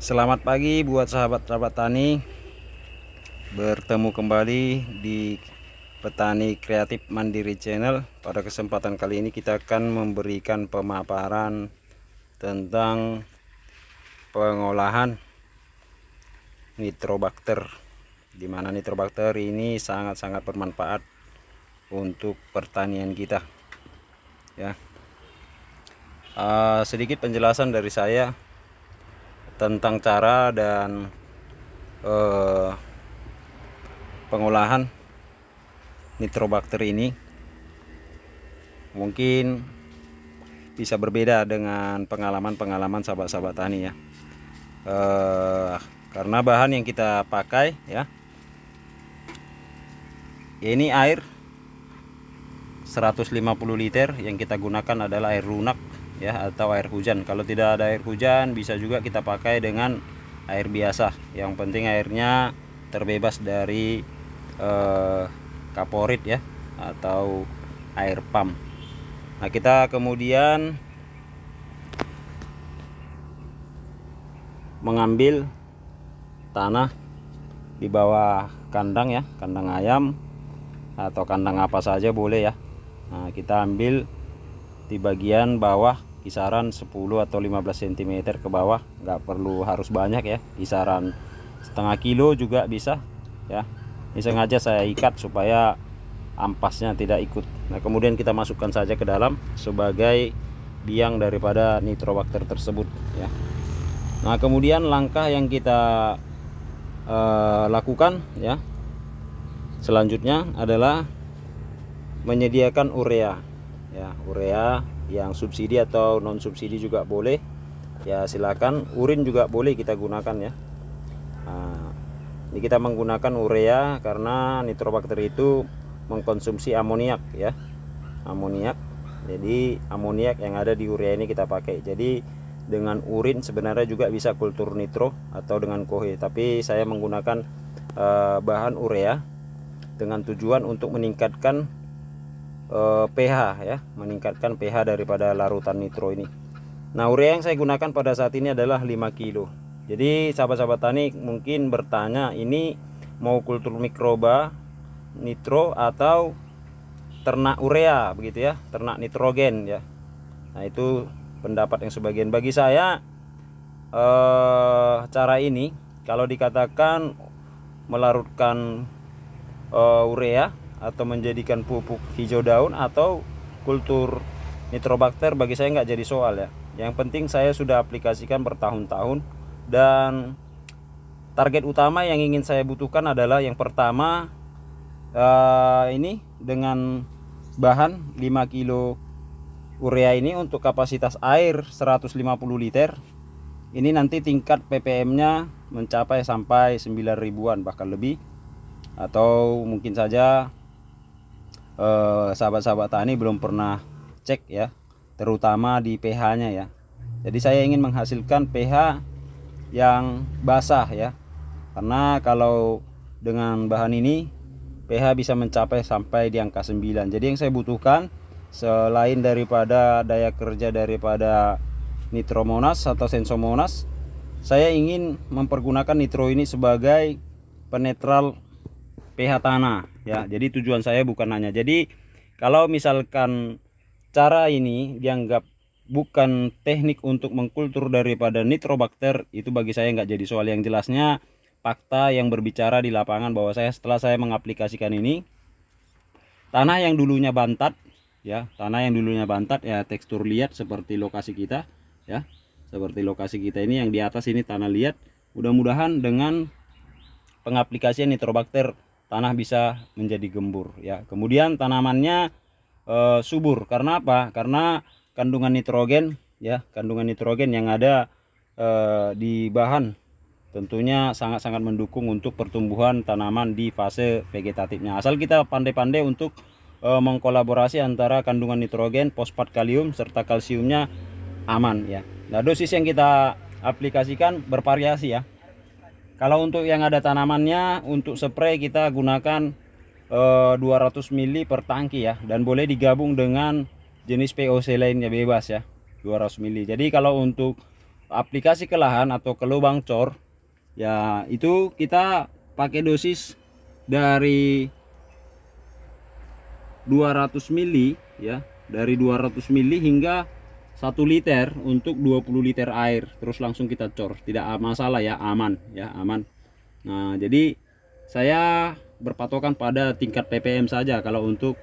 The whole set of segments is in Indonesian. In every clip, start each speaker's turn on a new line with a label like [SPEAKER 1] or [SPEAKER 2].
[SPEAKER 1] Selamat pagi buat sahabat-sahabat tani Bertemu kembali di Petani Kreatif Mandiri Channel Pada kesempatan kali ini kita akan memberikan pemaparan Tentang pengolahan nitrobakter Dimana nitrobakter ini sangat-sangat bermanfaat untuk pertanian kita Ya uh, Sedikit penjelasan dari saya tentang cara dan eh, pengolahan nitrobakter ini mungkin bisa berbeda dengan pengalaman-pengalaman sahabat-sahabat tani ya eh, karena bahan yang kita pakai ya ya ini air 150 liter yang kita gunakan adalah air lunak ya atau air hujan kalau tidak ada air hujan bisa juga kita pakai dengan air biasa yang penting airnya terbebas dari eh, kaporit ya atau air pump nah kita kemudian mengambil tanah di bawah kandang ya kandang ayam atau kandang apa saja boleh ya nah, kita ambil di bagian bawah kisaran 10 atau 15 cm ke bawah nggak perlu harus banyak ya kisaran setengah kilo juga bisa ya ini sengaja saya ikat supaya ampasnya tidak ikut nah kemudian kita masukkan saja ke dalam sebagai biang daripada nitrobakter tersebut ya nah kemudian langkah yang kita uh, lakukan ya selanjutnya adalah menyediakan urea ya urea yang subsidi atau non subsidi juga boleh ya silakan urin juga boleh kita gunakan ya nah, ini kita menggunakan urea karena nitrobakteri itu mengkonsumsi amoniak ya amoniak jadi amoniak yang ada di urea ini kita pakai jadi dengan urin sebenarnya juga bisa kultur nitro atau dengan kohe tapi saya menggunakan uh, bahan urea dengan tujuan untuk meningkatkan eh, pH ya meningkatkan pH daripada larutan nitro ini nah urea yang saya gunakan pada saat ini adalah 5 kilo jadi sahabat-sahabat tani mungkin bertanya ini mau kultur mikroba nitro atau ternak urea begitu ya ternak nitrogen ya nah itu pendapat yang sebagian bagi saya eh, cara ini kalau dikatakan melarutkan eh, urea atau menjadikan pupuk hijau daun atau kultur nitrobakter bagi saya nggak jadi soal ya. Yang penting saya sudah aplikasikan bertahun-tahun dan target utama yang ingin saya butuhkan adalah yang pertama uh, ini dengan bahan 5 kilo urea ini untuk kapasitas air 150 liter ini nanti tingkat ppm nya mencapai sampai 9 ribuan bahkan lebih atau mungkin saja Eh, sahabat-sahabat eh, tani belum pernah cek ya terutama di pH-nya ya. Jadi saya ingin menghasilkan pH yang basah ya. Karena kalau dengan bahan ini pH bisa mencapai sampai di angka 9. Jadi yang saya butuhkan selain daripada daya kerja daripada nitromonas atau sensomonas, saya ingin mempergunakan nitro ini sebagai penetral pH tanah ya. Jadi tujuan saya bukan hanya jadi kalau misalkan cara ini dianggap bukan teknik untuk mengkultur daripada nitrobakter itu bagi saya nggak jadi soal yang jelasnya fakta yang berbicara di lapangan bahwa saya setelah saya mengaplikasikan ini tanah yang dulunya bantat ya tanah yang dulunya bantat ya tekstur liat seperti lokasi kita ya seperti lokasi kita ini yang di atas ini tanah liat mudah-mudahan dengan pengaplikasian nitrobakter tanah bisa menjadi gembur ya. Kemudian tanamannya e, subur karena apa? Karena kandungan nitrogen ya, kandungan nitrogen yang ada e, di bahan tentunya sangat-sangat mendukung untuk pertumbuhan tanaman di fase vegetatifnya. Asal kita pandai-pandai untuk e, mengkolaborasi antara kandungan nitrogen, fosfat kalium serta kalsiumnya aman ya. Nah, dosis yang kita aplikasikan bervariasi ya kalau untuk yang ada tanamannya untuk spray kita gunakan e, 200 ml per tangki ya dan boleh digabung dengan jenis POC lainnya bebas ya 200 ml jadi kalau untuk aplikasi ke lahan atau ke lubang cor ya itu kita pakai dosis dari 200 mili ya dari 200 mili hingga 1 liter untuk 20 liter air terus langsung kita cor tidak masalah ya aman ya aman nah jadi saya berpatokan pada tingkat ppm saja kalau untuk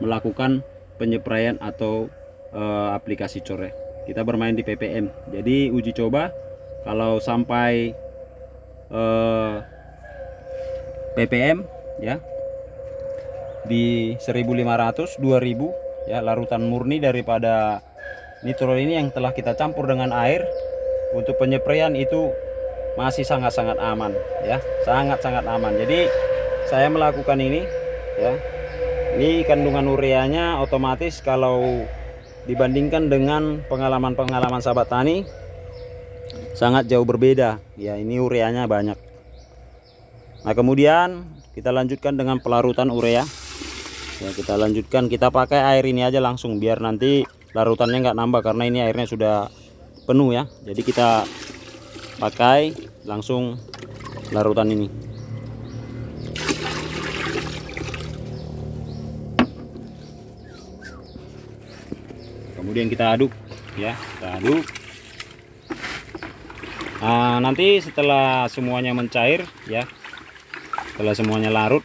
[SPEAKER 1] melakukan penyeprayan atau e, aplikasi ya. kita bermain di ppm jadi uji coba kalau sampai e, eh, ppm ya di 1500 2000 ya larutan murni daripada nitro ini yang telah kita campur dengan air untuk penyeprian itu masih sangat-sangat aman ya sangat-sangat aman jadi saya melakukan ini ya ini kandungan ureanya otomatis kalau dibandingkan dengan pengalaman-pengalaman sahabat tani sangat jauh berbeda ya ini ureanya banyak nah kemudian kita lanjutkan dengan pelarutan urea ya kita lanjutkan kita pakai air ini aja langsung biar nanti larutannya nggak nambah karena ini airnya sudah penuh ya jadi kita pakai langsung larutan ini kemudian kita aduk ya kita aduk nah, nanti setelah semuanya mencair ya setelah semuanya larut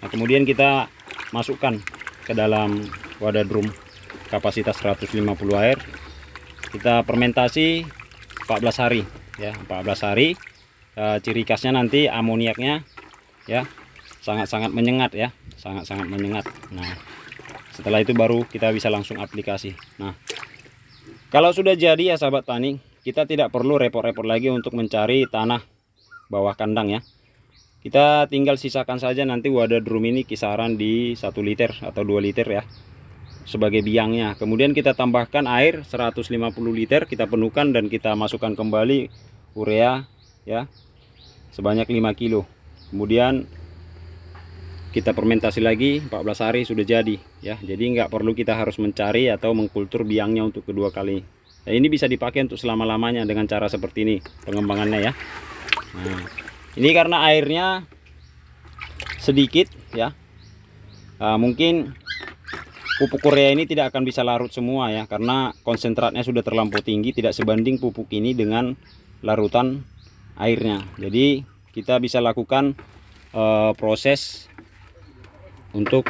[SPEAKER 1] nah, kemudian kita masukkan ke dalam wadah drum kapasitas 150 air kita fermentasi 14 hari ya 14 hari e, ciri khasnya nanti amoniaknya ya sangat-sangat menyengat ya sangat-sangat menyengat nah setelah itu baru kita bisa langsung aplikasi nah kalau sudah jadi ya sahabat tani kita tidak perlu repot-repot lagi untuk mencari tanah bawah kandang ya kita tinggal sisakan saja nanti wadah drum ini kisaran di 1 liter atau 2 liter ya sebagai biangnya. Kemudian kita tambahkan air 150 liter, kita penuhkan dan kita masukkan kembali urea ya sebanyak 5 kilo. Kemudian kita fermentasi lagi 14 hari sudah jadi ya. Jadi nggak perlu kita harus mencari atau mengkultur biangnya untuk kedua kali. Nah, ini bisa dipakai untuk selama-lamanya dengan cara seperti ini pengembangannya ya. Nah, ini karena airnya sedikit ya. Uh, mungkin pupuk Korea ini tidak akan bisa larut semua ya karena konsentratnya sudah terlampau tinggi tidak sebanding pupuk ini dengan larutan airnya jadi kita bisa lakukan e, proses untuk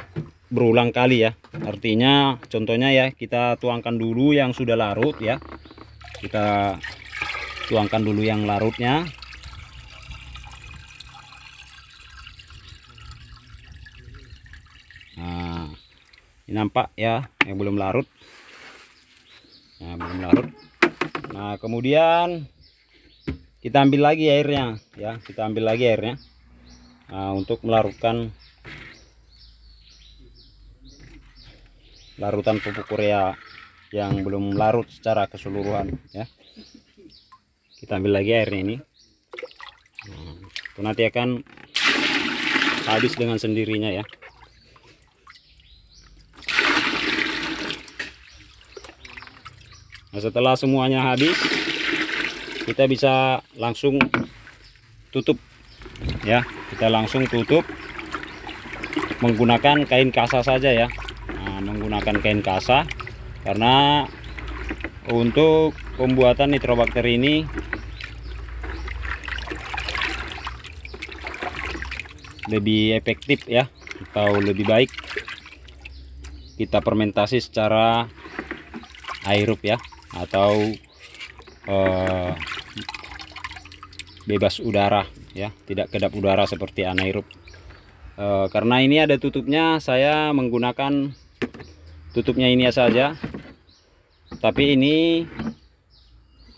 [SPEAKER 1] berulang kali ya artinya contohnya ya kita tuangkan dulu yang sudah larut ya kita tuangkan dulu yang larutnya nah ini nampak ya yang belum larut nah belum larut nah kemudian kita ambil lagi airnya ya kita ambil lagi airnya nah, untuk melarutkan larutan pupuk korea yang belum larut secara keseluruhan ya kita ambil lagi airnya ini nah, itu nanti akan habis dengan sendirinya ya Nah, setelah semuanya habis, kita bisa langsung tutup ya. Kita langsung tutup menggunakan kain kasa saja ya. Nah, menggunakan kain kasa karena untuk pembuatan nitrobakter ini lebih efektif ya atau lebih baik kita fermentasi secara aerob ya atau eh, bebas udara ya tidak kedap udara seperti anaerob eh, karena ini ada tutupnya saya menggunakan tutupnya ini saja tapi ini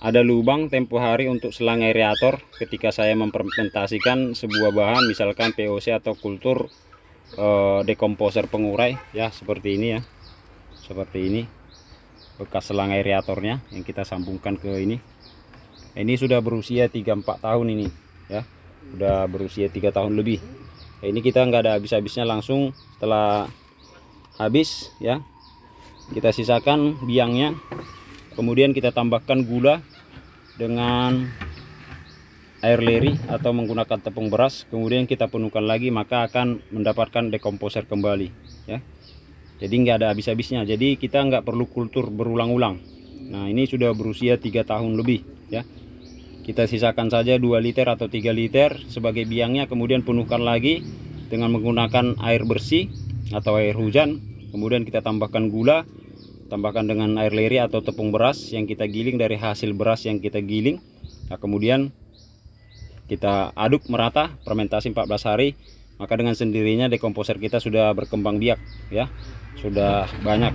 [SPEAKER 1] ada lubang tempo hari untuk selang aerator ketika saya mempermentasikan sebuah bahan misalkan POC atau kultur eh, dekomposer pengurai ya seperti ini ya seperti ini bekas selang aeratornya yang kita sambungkan ke ini ini sudah berusia 34 tahun ini ya Sudah berusia 3 tahun lebih ini kita nggak ada habis-habisnya langsung setelah habis ya kita sisakan biangnya kemudian kita tambahkan gula dengan air leri atau menggunakan tepung beras kemudian kita penuhkan lagi maka akan mendapatkan dekomposer kembali ya jadi nggak ada habis-habisnya jadi kita nggak perlu kultur berulang-ulang nah ini sudah berusia 3 tahun lebih ya kita sisakan saja 2 liter atau 3 liter sebagai biangnya kemudian penuhkan lagi dengan menggunakan air bersih atau air hujan kemudian kita tambahkan gula tambahkan dengan air leri atau tepung beras yang kita giling dari hasil beras yang kita giling nah kemudian kita aduk merata fermentasi 14 hari maka dengan sendirinya dekomposer kita sudah berkembang biak ya sudah banyak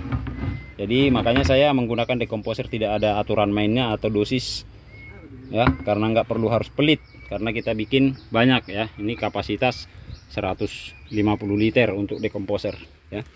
[SPEAKER 1] jadi makanya saya menggunakan dekomposer tidak ada aturan mainnya atau dosis ya karena nggak perlu harus pelit karena kita bikin banyak ya ini kapasitas 150 liter untuk dekomposer ya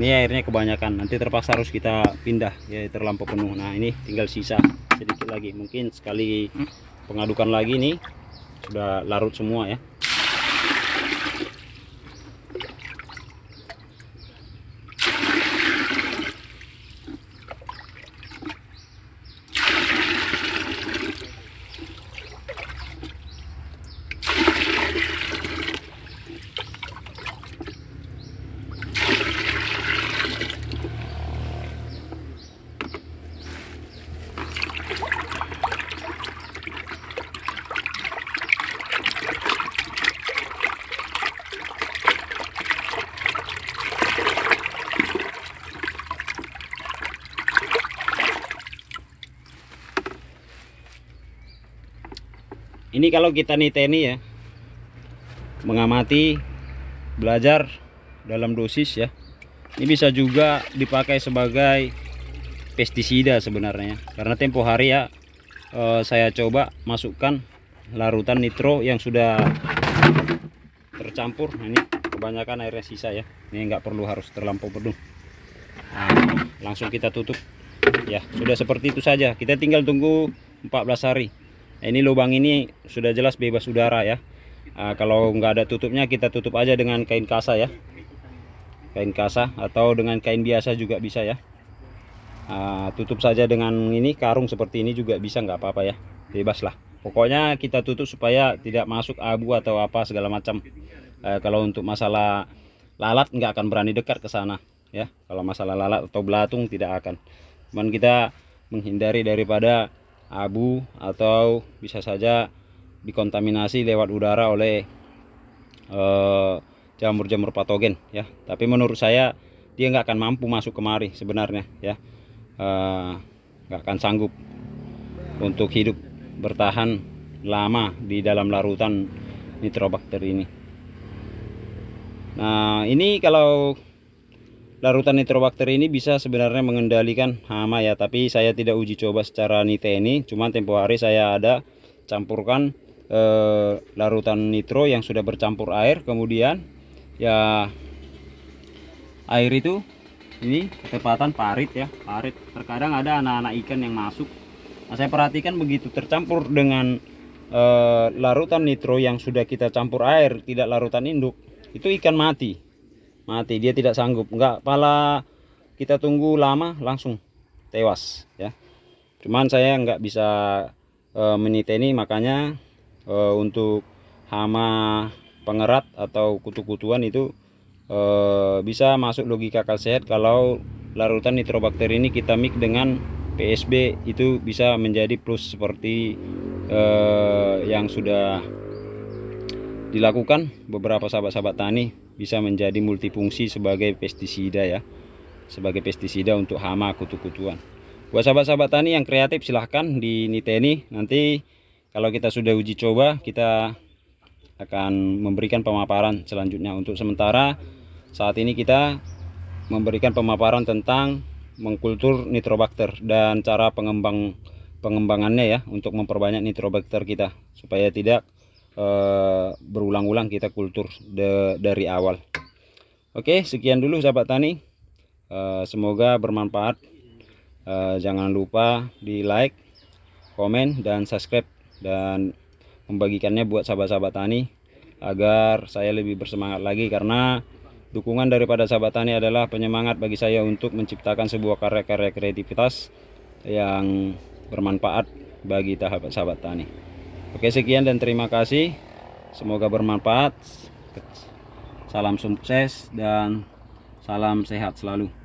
[SPEAKER 1] ini airnya kebanyakan nanti terpaksa harus kita pindah ya terlampau penuh nah ini tinggal sisa sedikit lagi mungkin sekali pengadukan lagi nih sudah larut semua ya ini kalau kita niteni ya mengamati belajar dalam dosis ya ini bisa juga dipakai sebagai pestisida sebenarnya karena tempo hari ya eh, saya coba masukkan larutan nitro yang sudah tercampur nah, ini kebanyakan airnya sisa ya ini nggak perlu harus terlampau penuh nah, langsung kita tutup ya sudah seperti itu saja kita tinggal tunggu 14 hari ini lubang ini sudah jelas bebas udara ya uh, kalau nggak ada tutupnya kita tutup aja dengan kain kasa ya kain kasa atau dengan kain biasa juga bisa ya uh, tutup saja dengan ini karung seperti ini juga bisa nggak apa-apa ya bebas lah pokoknya kita tutup supaya tidak masuk abu atau apa segala macam uh, kalau untuk masalah lalat nggak akan berani dekat ke sana ya kalau masalah lalat atau belatung tidak akan cuman kita menghindari daripada abu atau bisa saja dikontaminasi lewat udara oleh eh, jamur-jamur uh, patogen ya tapi menurut saya dia nggak akan mampu masuk kemari sebenarnya ya eh, nggak uh, akan sanggup untuk hidup bertahan lama di dalam larutan nitrobakter ini nah ini kalau larutan nitrobakter ini bisa sebenarnya mengendalikan hama ya tapi saya tidak uji coba secara nite ini cuman tempo hari saya ada campurkan e, larutan nitro yang sudah bercampur air kemudian ya air itu ini ketepatan parit ya parit terkadang ada anak-anak ikan yang masuk nah saya perhatikan begitu tercampur dengan e, larutan nitro yang sudah kita campur air tidak larutan induk itu ikan mati mati dia tidak sanggup enggak pala kita tunggu lama langsung tewas ya cuman saya enggak bisa e, meniteni makanya e, untuk hama pengerat atau kutu-kutuan itu e, bisa masuk logika akal sehat kalau larutan nitrobakter ini kita mix dengan PSB itu bisa menjadi plus seperti e, yang sudah dilakukan beberapa sahabat-sahabat tani bisa menjadi multifungsi sebagai pestisida ya sebagai pestisida untuk hama kutu-kutuan buat sahabat-sahabat tani yang kreatif silahkan di niteni nanti kalau kita sudah uji coba kita akan memberikan pemaparan selanjutnya untuk sementara saat ini kita memberikan pemaparan tentang mengkultur nitrobakter dan cara pengembang pengembangannya ya untuk memperbanyak nitrobakter kita supaya tidak Eh, berulang-ulang kita kultur de, dari awal Oke sekian dulu sahabat tani uh, semoga bermanfaat uh, jangan lupa di like komen dan subscribe dan membagikannya buat sahabat-sahabat tani agar saya lebih bersemangat lagi karena dukungan daripada sahabat tani adalah penyemangat bagi saya untuk menciptakan sebuah karya-karya kreativitas yang bermanfaat bagi sahabat-sahabat tani. Oke sekian dan terima kasih. Semoga bermanfaat. Salam sukses dan salam sehat selalu.